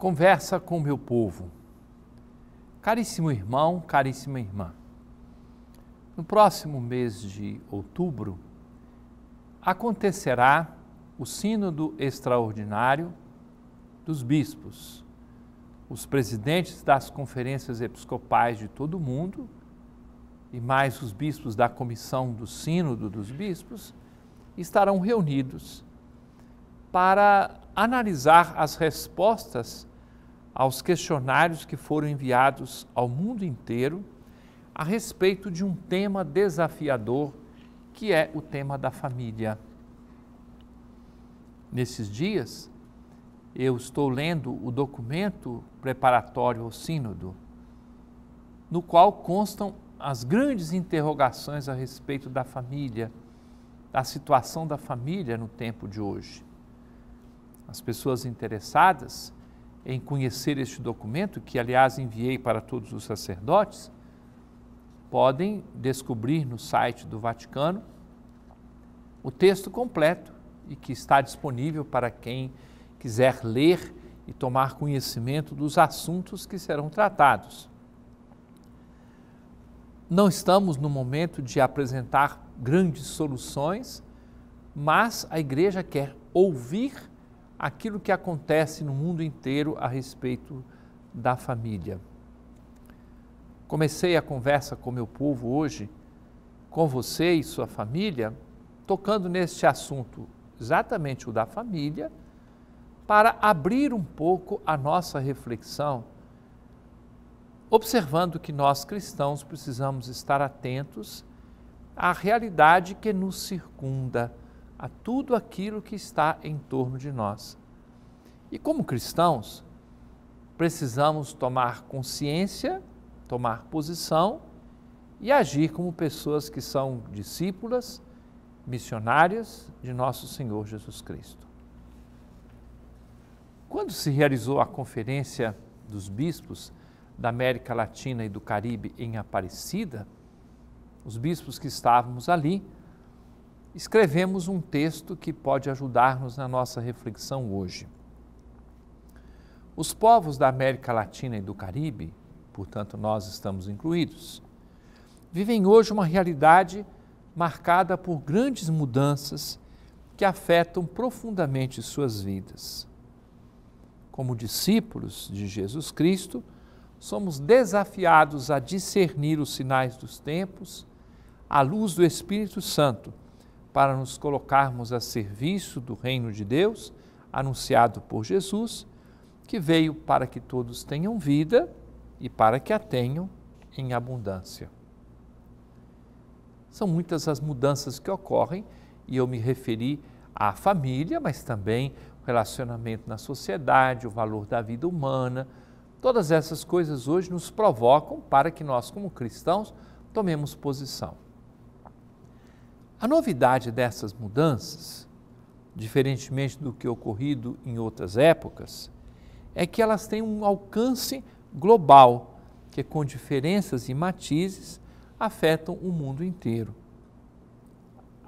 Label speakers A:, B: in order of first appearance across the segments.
A: Conversa com o meu povo. Caríssimo irmão, caríssima irmã, no próximo mês de outubro acontecerá o Sínodo Extraordinário dos Bispos. Os presidentes das conferências episcopais de todo o mundo e mais os bispos da comissão do Sínodo dos Bispos estarão reunidos para analisar as respostas aos questionários que foram enviados ao mundo inteiro a respeito de um tema desafiador que é o tema da família. Nesses dias, eu estou lendo o documento preparatório ao Sínodo, no qual constam as grandes interrogações a respeito da família, da situação da família no tempo de hoje. As pessoas interessadas em conhecer este documento, que aliás enviei para todos os sacerdotes, podem descobrir no site do Vaticano o texto completo e que está disponível para quem quiser ler e tomar conhecimento dos assuntos que serão tratados. Não estamos no momento de apresentar grandes soluções, mas a igreja quer ouvir aquilo que acontece no mundo inteiro a respeito da família. Comecei a conversa com meu povo hoje, com você e sua família, tocando neste assunto, exatamente o da família, para abrir um pouco a nossa reflexão, observando que nós cristãos precisamos estar atentos à realidade que nos circunda a tudo aquilo que está em torno de nós. E como cristãos, precisamos tomar consciência, tomar posição e agir como pessoas que são discípulas, missionárias de nosso Senhor Jesus Cristo. Quando se realizou a Conferência dos Bispos da América Latina e do Caribe em Aparecida, os bispos que estávamos ali escrevemos um texto que pode ajudar-nos na nossa reflexão hoje. Os povos da América Latina e do Caribe, portanto nós estamos incluídos, vivem hoje uma realidade marcada por grandes mudanças que afetam profundamente suas vidas. Como discípulos de Jesus Cristo, somos desafiados a discernir os sinais dos tempos à luz do Espírito Santo para nos colocarmos a serviço do reino de Deus, anunciado por Jesus, que veio para que todos tenham vida e para que a tenham em abundância. São muitas as mudanças que ocorrem e eu me referi à família, mas também o relacionamento na sociedade, o valor da vida humana. Todas essas coisas hoje nos provocam para que nós, como cristãos, tomemos posição. A novidade dessas mudanças, diferentemente do que é ocorrido em outras épocas, é que elas têm um alcance global, que com diferenças e matizes afetam o mundo inteiro.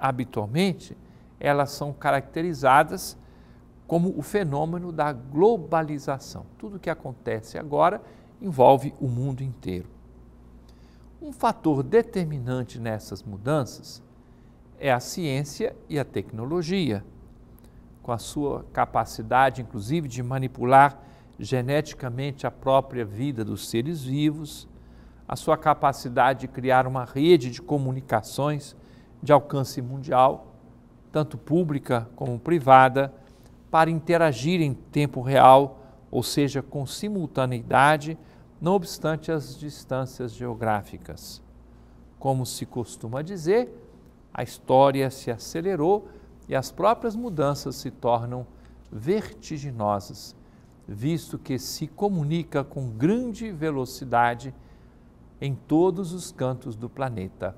A: Habitualmente, elas são caracterizadas como o fenômeno da globalização. Tudo o que acontece agora envolve o mundo inteiro. Um fator determinante nessas mudanças é a ciência e a tecnologia, com a sua capacidade, inclusive, de manipular geneticamente a própria vida dos seres vivos, a sua capacidade de criar uma rede de comunicações de alcance mundial, tanto pública como privada, para interagir em tempo real, ou seja, com simultaneidade, não obstante as distâncias geográficas. Como se costuma dizer, a história se acelerou e as próprias mudanças se tornam vertiginosas, visto que se comunica com grande velocidade em todos os cantos do planeta.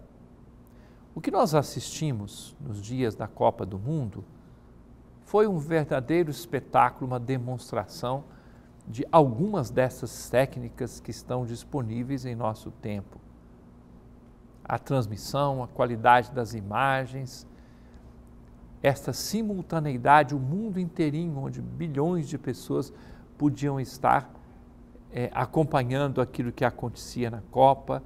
A: O que nós assistimos nos dias da Copa do Mundo foi um verdadeiro espetáculo, uma demonstração de algumas dessas técnicas que estão disponíveis em nosso tempo a transmissão, a qualidade das imagens, esta simultaneidade, o mundo inteirinho, onde bilhões de pessoas podiam estar é, acompanhando aquilo que acontecia na Copa,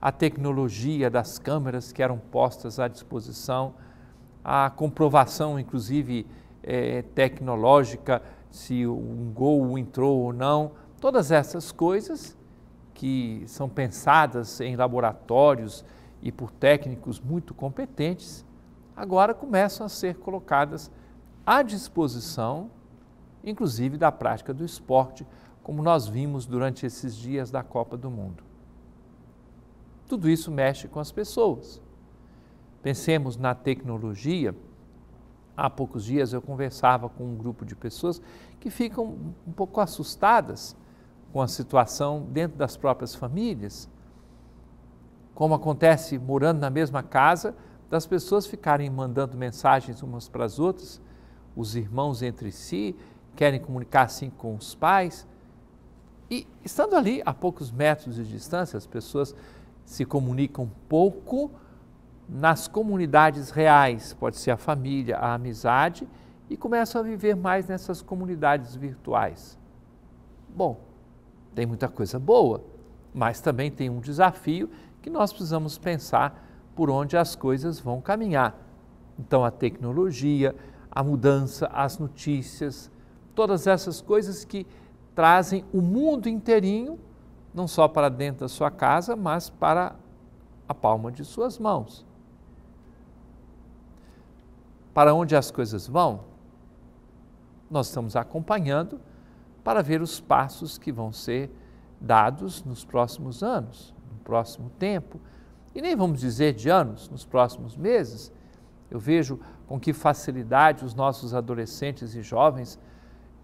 A: a tecnologia das câmeras que eram postas à disposição, a comprovação, inclusive, é, tecnológica, se um gol entrou ou não, todas essas coisas que são pensadas em laboratórios e por técnicos muito competentes, agora começam a ser colocadas à disposição, inclusive da prática do esporte, como nós vimos durante esses dias da Copa do Mundo. Tudo isso mexe com as pessoas. Pensemos na tecnologia. Há poucos dias eu conversava com um grupo de pessoas que ficam um pouco assustadas com a situação dentro das próprias famílias, como acontece morando na mesma casa, das pessoas ficarem mandando mensagens umas para as outras, os irmãos entre si, querem comunicar assim com os pais. E estando ali a poucos metros de distância, as pessoas se comunicam pouco nas comunidades reais, pode ser a família, a amizade, e começam a viver mais nessas comunidades virtuais. Bom, tem muita coisa boa, mas também tem um desafio que nós precisamos pensar por onde as coisas vão caminhar. Então, a tecnologia, a mudança, as notícias, todas essas coisas que trazem o mundo inteirinho, não só para dentro da sua casa, mas para a palma de suas mãos. Para onde as coisas vão? Nós estamos acompanhando para ver os passos que vão ser dados nos próximos anos, no próximo tempo, e nem vamos dizer de anos, nos próximos meses. Eu vejo com que facilidade os nossos adolescentes e jovens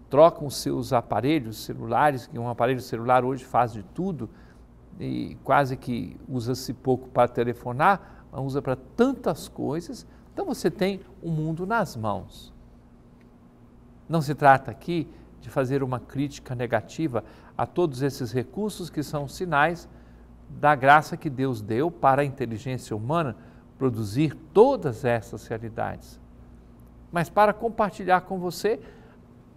A: trocam seus aparelhos celulares, que um aparelho celular hoje faz de tudo e quase que usa-se pouco para telefonar, mas usa para tantas coisas. Então você tem o um mundo nas mãos. Não se trata aqui de fazer uma crítica negativa a todos esses recursos que são sinais da graça que Deus deu para a inteligência humana produzir todas essas realidades. Mas para compartilhar com você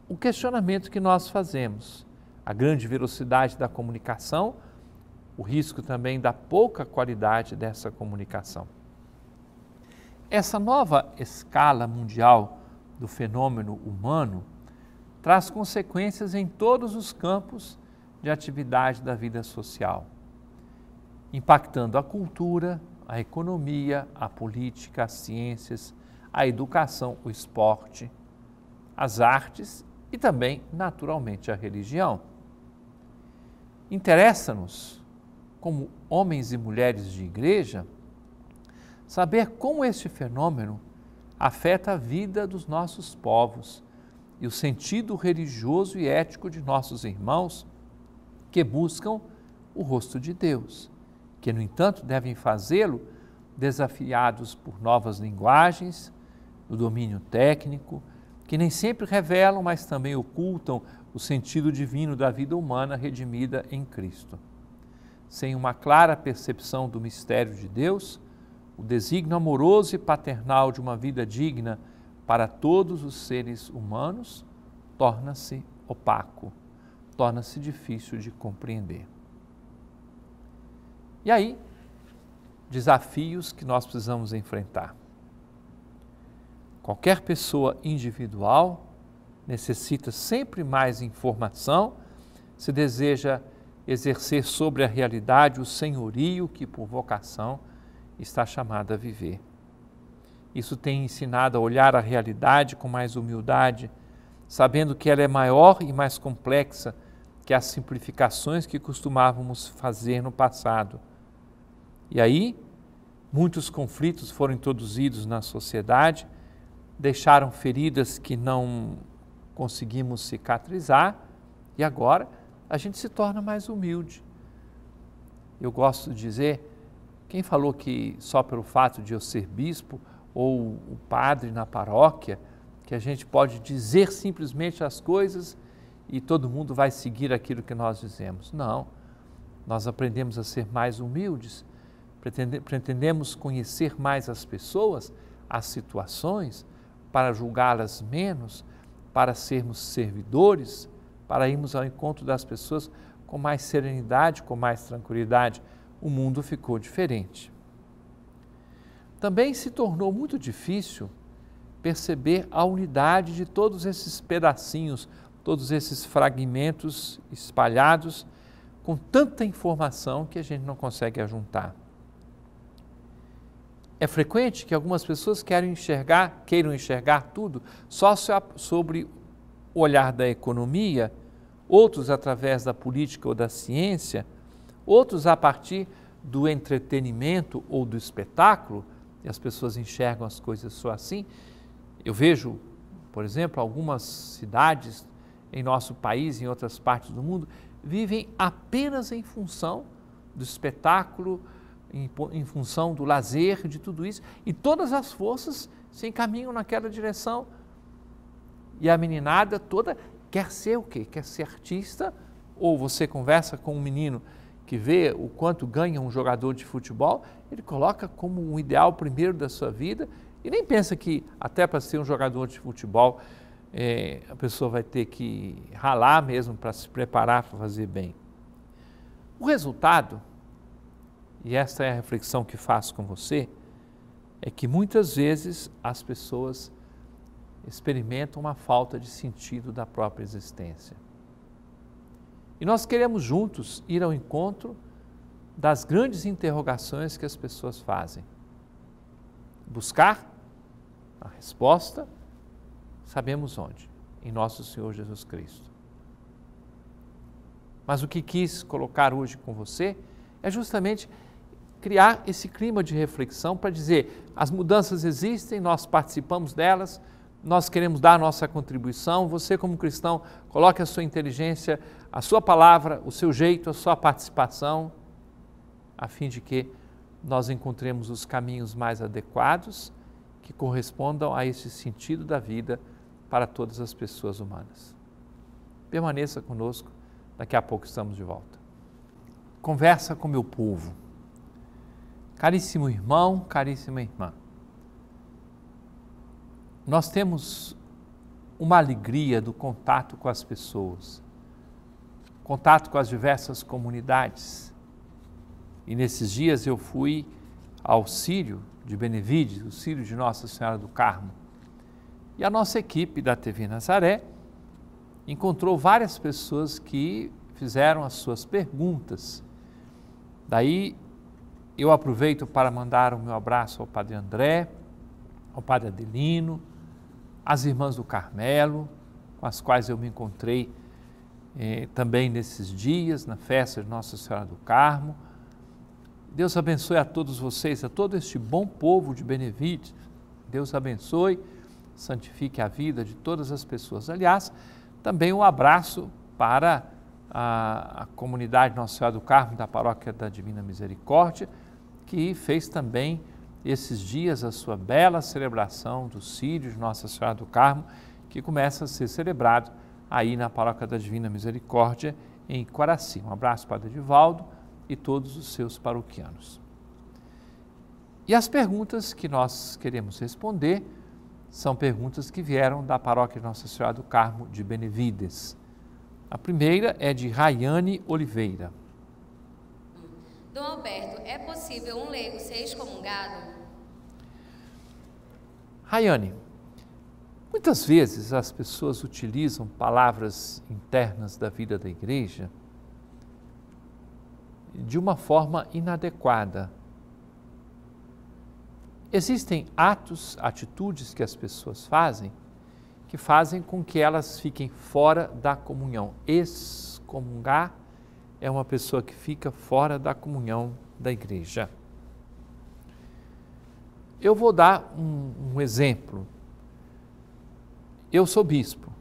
A: o questionamento que nós fazemos, a grande velocidade da comunicação, o risco também da pouca qualidade dessa comunicação. Essa nova escala mundial do fenômeno humano traz consequências em todos os campos de atividade da vida social, impactando a cultura, a economia, a política, as ciências, a educação, o esporte, as artes e também, naturalmente, a religião. Interessa-nos, como homens e mulheres de igreja, saber como este fenômeno afeta a vida dos nossos povos e o sentido religioso e ético de nossos irmãos que buscam o rosto de Deus, que, no entanto, devem fazê-lo desafiados por novas linguagens, no domínio técnico, que nem sempre revelam, mas também ocultam o sentido divino da vida humana redimida em Cristo. Sem uma clara percepção do mistério de Deus, o desígnio amoroso e paternal de uma vida digna para todos os seres humanos torna-se opaco, torna-se difícil de compreender. E aí, desafios que nós precisamos enfrentar. Qualquer pessoa individual necessita sempre mais informação se deseja exercer sobre a realidade o senhorio que, por vocação, está chamada a viver. Isso tem ensinado a olhar a realidade com mais humildade, sabendo que ela é maior e mais complexa que as simplificações que costumávamos fazer no passado. E aí, muitos conflitos foram introduzidos na sociedade, deixaram feridas que não conseguimos cicatrizar, e agora a gente se torna mais humilde. Eu gosto de dizer, quem falou que só pelo fato de eu ser bispo ou o padre na paróquia, que a gente pode dizer simplesmente as coisas e todo mundo vai seguir aquilo que nós dizemos. Não. Nós aprendemos a ser mais humildes, pretendemos conhecer mais as pessoas, as situações, para julgá-las menos, para sermos servidores, para irmos ao encontro das pessoas com mais serenidade, com mais tranquilidade. O mundo ficou diferente. Também se tornou muito difícil perceber a unidade de todos esses pedacinhos, todos esses fragmentos espalhados com tanta informação que a gente não consegue ajuntar. É frequente que algumas pessoas querem enxergar, queiram enxergar tudo só sobre o olhar da economia, outros através da política ou da ciência, outros a partir do entretenimento ou do espetáculo, e as pessoas enxergam as coisas só assim. Eu vejo, por exemplo, algumas cidades em nosso país, em outras partes do mundo, vivem apenas em função do espetáculo, em, em função do lazer, de tudo isso, e todas as forças se encaminham naquela direção. E a meninada toda quer ser o quê? Quer ser artista? Ou você conversa com um menino que vê o quanto ganha um jogador de futebol, ele coloca como um ideal primeiro da sua vida e nem pensa que até para ser um jogador de futebol é, a pessoa vai ter que ralar mesmo para se preparar para fazer bem. O resultado, e esta é a reflexão que faço com você, é que muitas vezes as pessoas experimentam uma falta de sentido da própria existência. E nós queremos juntos ir ao encontro das grandes interrogações que as pessoas fazem. Buscar a resposta, sabemos onde? Em nosso Senhor Jesus Cristo. Mas o que quis colocar hoje com você é justamente criar esse clima de reflexão para dizer: as mudanças existem, nós participamos delas, nós queremos dar a nossa contribuição. Você, como cristão, coloque a sua inteligência, a sua palavra, o seu jeito, a sua participação, a fim de que nós encontremos os caminhos mais adequados que correspondam a esse sentido da vida para todas as pessoas humanas. Permaneça conosco, daqui a pouco estamos de volta. Conversa com meu povo. Caríssimo irmão, caríssima irmã. Nós temos uma alegria do contato com as pessoas, contato com as diversas comunidades. E nesses dias eu fui ao Sírio de Benevides, o Sírio de Nossa Senhora do Carmo. E a nossa equipe da TV Nazaré encontrou várias pessoas que fizeram as suas perguntas. Daí eu aproveito para mandar o meu abraço ao Padre André, ao Padre Adelino, as Irmãs do Carmelo, com as quais eu me encontrei eh, também nesses dias, na festa de Nossa Senhora do Carmo. Deus abençoe a todos vocês, a todo este bom povo de Benevite. Deus abençoe, santifique a vida de todas as pessoas. Aliás, também um abraço para a, a comunidade Nossa Senhora do Carmo, da Paróquia da Divina Misericórdia, que fez também esses dias a sua bela celebração Sírio de Nossa Senhora do Carmo, que começa a ser celebrado aí na Paróquia da Divina Misericórdia, em Quaraci. Um abraço, Padre Divaldo, e todos os seus paroquianos. E as perguntas que nós queremos responder são perguntas que vieram da Paróquia Nossa Senhora do Carmo de Benevides. A primeira é de Rayane Oliveira. Dom Alberto, possível um leigo ser excomungado? Raiane, muitas vezes as pessoas utilizam palavras internas da vida da igreja de uma forma inadequada. Existem atos, atitudes que as pessoas fazem que fazem com que elas fiquem fora da comunhão. Excomungar é uma pessoa que fica fora da comunhão da igreja. Eu vou dar um, um exemplo. Eu sou bispo.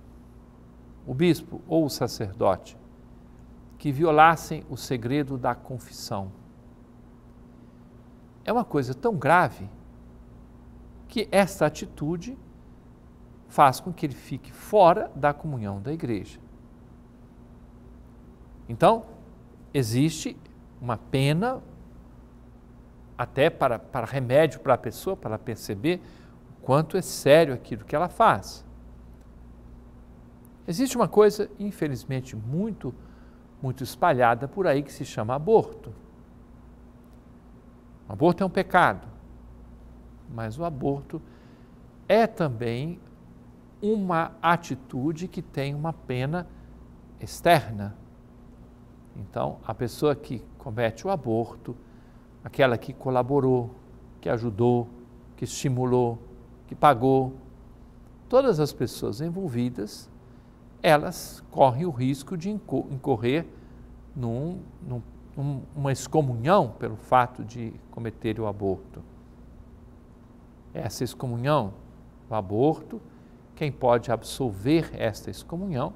A: O bispo ou o sacerdote que violassem o segredo da confissão. É uma coisa tão grave que esta atitude faz com que ele fique fora da comunhão da igreja. Então, existe uma pena até para, para remédio para a pessoa, para ela perceber o quanto é sério aquilo que ela faz. Existe uma coisa, infelizmente, muito, muito espalhada por aí que se chama aborto. O aborto é um pecado, mas o aborto é também uma atitude que tem uma pena externa. Então, a pessoa que comete o aborto, aquela que colaborou, que ajudou, que estimulou, que pagou. Todas as pessoas envolvidas, elas correm o risco de incorrer num, num, numa excomunhão pelo fato de cometer o aborto. Essa excomunhão, o aborto, quem pode absolver esta excomunhão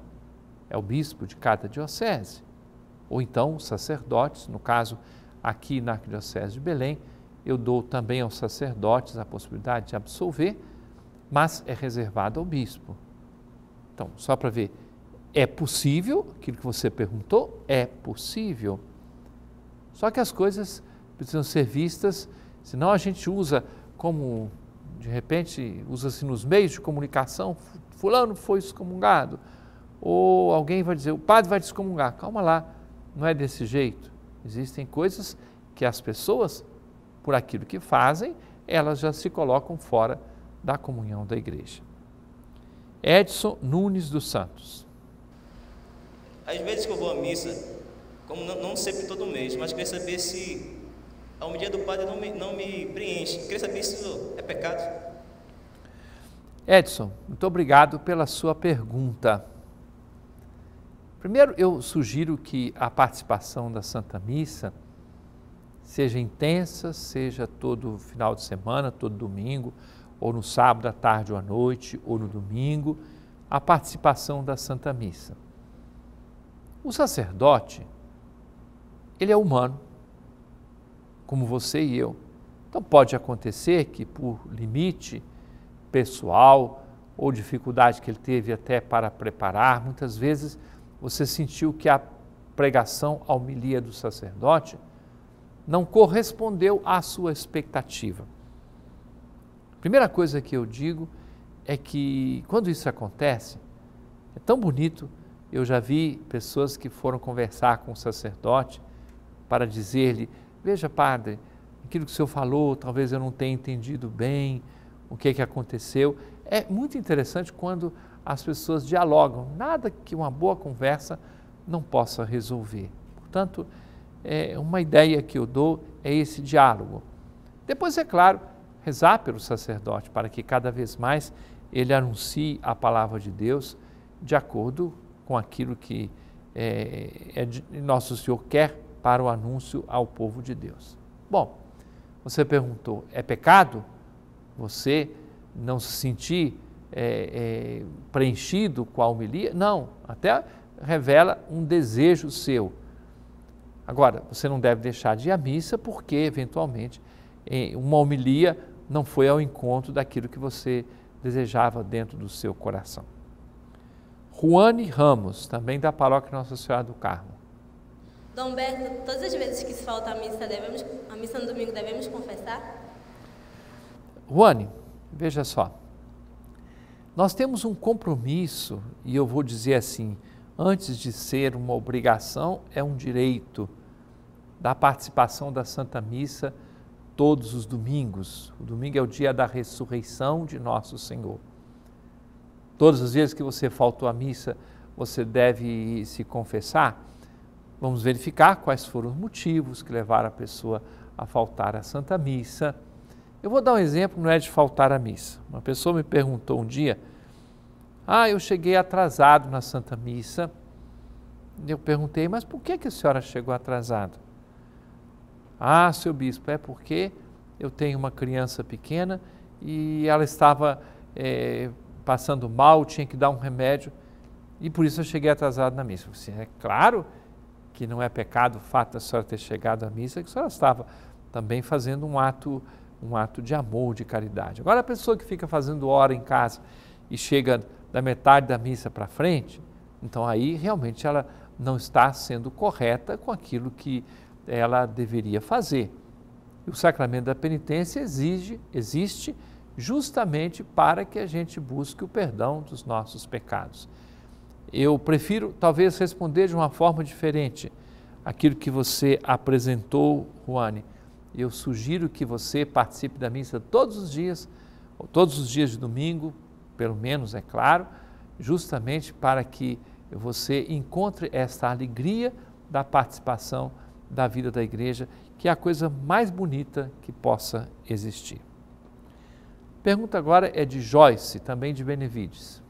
A: é o bispo de cada diocese, ou então os sacerdotes, no caso aqui na Arquidiocese de Belém, eu dou também aos sacerdotes a possibilidade de absolver, mas é reservado ao bispo. Então, só para ver, é possível, aquilo que você perguntou, é possível. Só que as coisas precisam ser vistas, senão a gente usa como, de repente, usa-se nos meios de comunicação, fulano foi excomungado, ou alguém vai dizer, o padre vai descomungar. Calma lá, não é desse jeito. Existem coisas que as pessoas, por aquilo que fazem, elas já se colocam fora da comunhão da igreja. Edson Nunes dos Santos. Às vezes que eu vou à missa, como não, não sempre todo mês, mas queria saber se a homilia do padre não me, não me preenche. Queria saber se isso é pecado. Edson, muito obrigado pela sua pergunta. Primeiro, eu sugiro que a participação da Santa Missa seja intensa, seja todo final de semana, todo domingo, ou no sábado à tarde ou à noite, ou no domingo, a participação da Santa Missa. O sacerdote, ele é humano, como você e eu. Então pode acontecer que por limite pessoal ou dificuldade que ele teve até para preparar, muitas vezes você sentiu que a pregação, a homilia do sacerdote, não correspondeu à sua expectativa. primeira coisa que eu digo é que quando isso acontece, é tão bonito. Eu já vi pessoas que foram conversar com o sacerdote para dizer-lhe: Veja, padre, aquilo que o senhor falou, talvez eu não tenha entendido bem o que é que aconteceu. É muito interessante quando as pessoas dialogam. Nada que uma boa conversa não possa resolver. Portanto, é, uma ideia que eu dou é esse diálogo. Depois, é claro, rezar pelo sacerdote para que cada vez mais ele anuncie a palavra de Deus de acordo com aquilo que é, é de, Nosso Senhor quer para o anúncio ao povo de Deus. Bom, você perguntou, é pecado você não se sentir é, é, preenchido com a homilia, não, até revela um desejo seu. Agora, você não deve deixar de ir à missa porque, eventualmente, é, uma homilia não foi ao encontro daquilo que você desejava dentro do seu coração. Juane Ramos, também da paróquia Nossa Senhora do Carmo. Dom Beto, todas as vezes que se falta a missa, devemos, a missa no domingo devemos confessar? Juane, veja só. Nós temos um compromisso, e eu vou dizer assim: antes de ser uma obrigação, é um direito da participação da Santa Missa todos os domingos. O domingo é o dia da ressurreição de Nosso Senhor. Todas as vezes que você faltou à missa, você deve se confessar. Vamos verificar quais foram os motivos que levaram a pessoa a faltar à Santa Missa. Eu vou dar um exemplo, não é de faltar à missa. Uma pessoa me perguntou um dia, ah, eu cheguei atrasado na Santa Missa. Eu perguntei, mas por que, que a senhora chegou atrasada? Ah, seu bispo, é porque eu tenho uma criança pequena e ela estava é, passando mal, tinha que dar um remédio e por isso eu cheguei atrasado na missa. Eu disse, assim, é claro que não é pecado o fato da senhora ter chegado à missa, que a senhora estava também fazendo um ato um ato de amor, de caridade. Agora, a pessoa que fica fazendo hora em casa e chega da metade da missa para frente, então aí realmente ela não está sendo correta com aquilo que ela deveria fazer. E o sacramento da penitência exige, existe justamente para que a gente busque o perdão dos nossos pecados. Eu prefiro talvez responder de uma forma diferente aquilo que você apresentou, Juane, e eu sugiro que você participe da missa todos os dias, ou todos os dias de domingo, pelo menos, é claro, justamente para que você encontre esta alegria da participação da vida da igreja, que é a coisa mais bonita que possa existir. Pergunta agora é de Joyce, também de Benevides.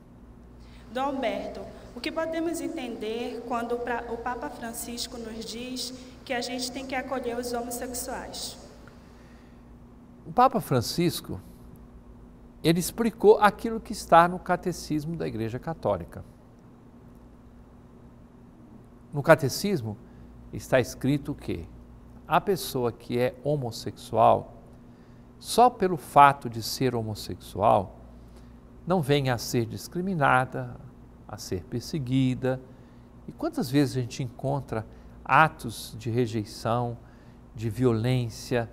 A: Dom Alberto, o que podemos entender quando o Papa Francisco nos diz que a gente tem que acolher os homossexuais. O Papa Francisco, ele explicou aquilo que está no catecismo da Igreja Católica. No catecismo está escrito que a pessoa que é homossexual, só pelo fato de ser homossexual, não venha a ser discriminada, a ser perseguida. E quantas vezes a gente encontra atos de rejeição, de violência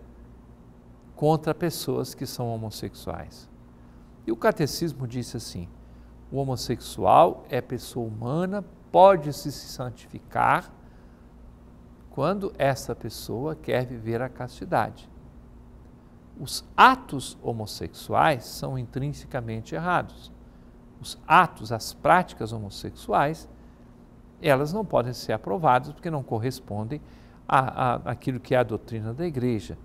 A: contra pessoas que são homossexuais. E o catecismo disse assim: o homossexual é pessoa humana, pode se santificar quando essa pessoa quer viver a castidade. Os atos homossexuais são intrinsecamente errados. Os atos, as práticas homossexuais elas não podem ser aprovadas porque não correspondem a, a, aquilo que é a doutrina da igreja.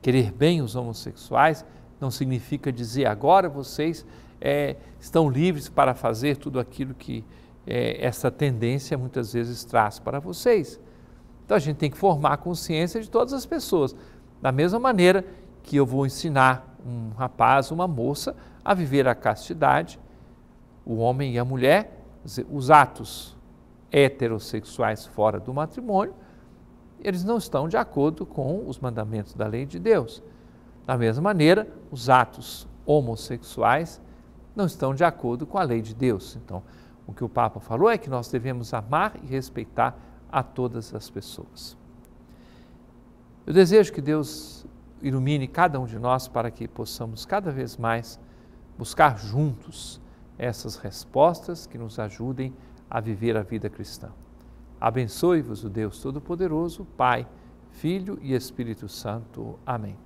A: Querer bem os homossexuais não significa dizer agora vocês é, estão livres para fazer tudo aquilo que é, essa tendência muitas vezes traz para vocês. Então a gente tem que formar a consciência de todas as pessoas. Da mesma maneira que eu vou ensinar um rapaz, uma moça, a viver a castidade, o homem e a mulher, os atos heterossexuais fora do matrimônio, eles não estão de acordo com os mandamentos da lei de Deus. Da mesma maneira, os atos homossexuais não estão de acordo com a lei de Deus. Então, o que o Papa falou é que nós devemos amar e respeitar a todas as pessoas. Eu desejo que Deus ilumine cada um de nós para que possamos cada vez mais buscar juntos essas respostas que nos ajudem a viver a vida cristã. Abençoe-vos o Deus Todo-Poderoso, Pai, Filho e Espírito Santo. Amém.